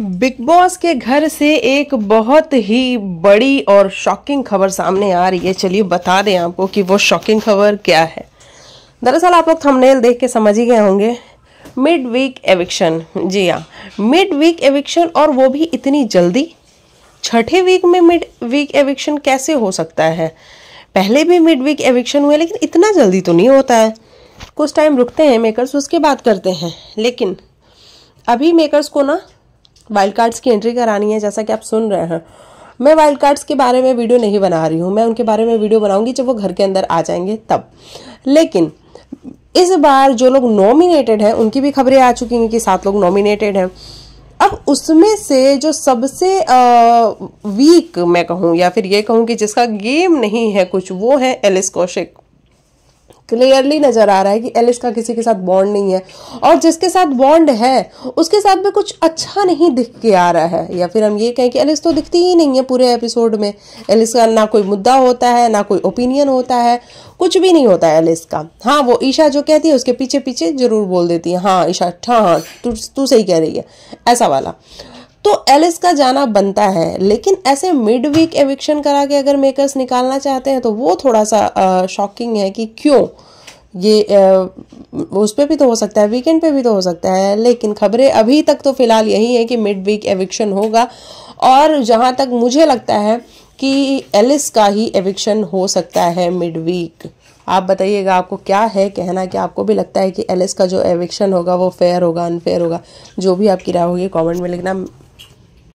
big boss के घर से एक बहुत ही बड़ी और शॉकिंग खबर सामने आ रही है चलिए बता दें आपको कि वो शॉकिंग खबर क्या है दरअसल आप लोग थंबनेल देख के समझ ही गए होंगे मिड वीक एविक्शन जी हाँ मिड वीक एविक्शन और वो भी इतनी जल्दी छठे वीक में मिड वीक एविक्शन कैसे हो सकता है पहले भी मिड वीक एविक्शन हुए लेकिन इतना जल्दी तो नहीं होता है कुछ टाइम रुकते हैं मेकर्स उसके बाद करते हैं लेकिन अभी मेकर्स को ना वाइल्ड कार्ड्स की एंट्री करानी है जैसा कि आप सुन रहे हैं मैं वाइल्ड कार्ड्स के बारे में वीडियो नहीं बना रही हूँ मैं उनके बारे में वीडियो बनाऊंगी जब वो घर के अंदर आ जाएंगे तब लेकिन इस बार जो लोग नॉमिनेटेड हैं उनकी भी खबरें आ चुकी हैं कि सात लोग नॉमिनेटेड हैं अब उसमें से जो सबसे वीक मैं कहूँ या फिर ये कहूँ कि जिसका गेम नहीं है कुछ वो है एलिस कौशिक क्लियरली नजर आ रहा है कि एलिस का किसी के साथ बॉन्ड नहीं है और जिसके साथ बॉन्ड है उसके साथ में कुछ अच्छा नहीं दिख के आ रहा है या फिर हम ये कहें कि एलिस तो दिखती ही नहीं है पूरे एपिसोड में एलिस का ना कोई मुद्दा होता है ना कोई ओपिनियन होता है कुछ भी नहीं होता है एलिस का हाँ वो ईशा जो कहती है उसके पीछे पीछे जरूर बोल देती है हाँ ईशा हाँ हाँ तू तू सही कह रही है ऐसा वाला तो एलिस का जाना बनता है लेकिन ऐसे मिड वीक एविक्शन करा के अगर मेकर्स निकालना चाहते हैं तो वो थोड़ा सा शॉकिंग है कि क्यों ये आ, उस पर भी तो हो सकता है वीकेंड पे भी तो हो सकता है लेकिन खबरें अभी तक तो फिलहाल यही है कि मिड वीक एविक्शन होगा और जहाँ तक मुझे लगता है कि एलिस का ही एविक्शन हो सकता है मिड वीक आप बताइएगा आपको क्या है कहना कि आपको भी लगता है कि एलिस का जो एविक्शन होगा वो फेयर होगा अनफेयर होगा जो भी आपकी राय होगी कमेंट में लिखना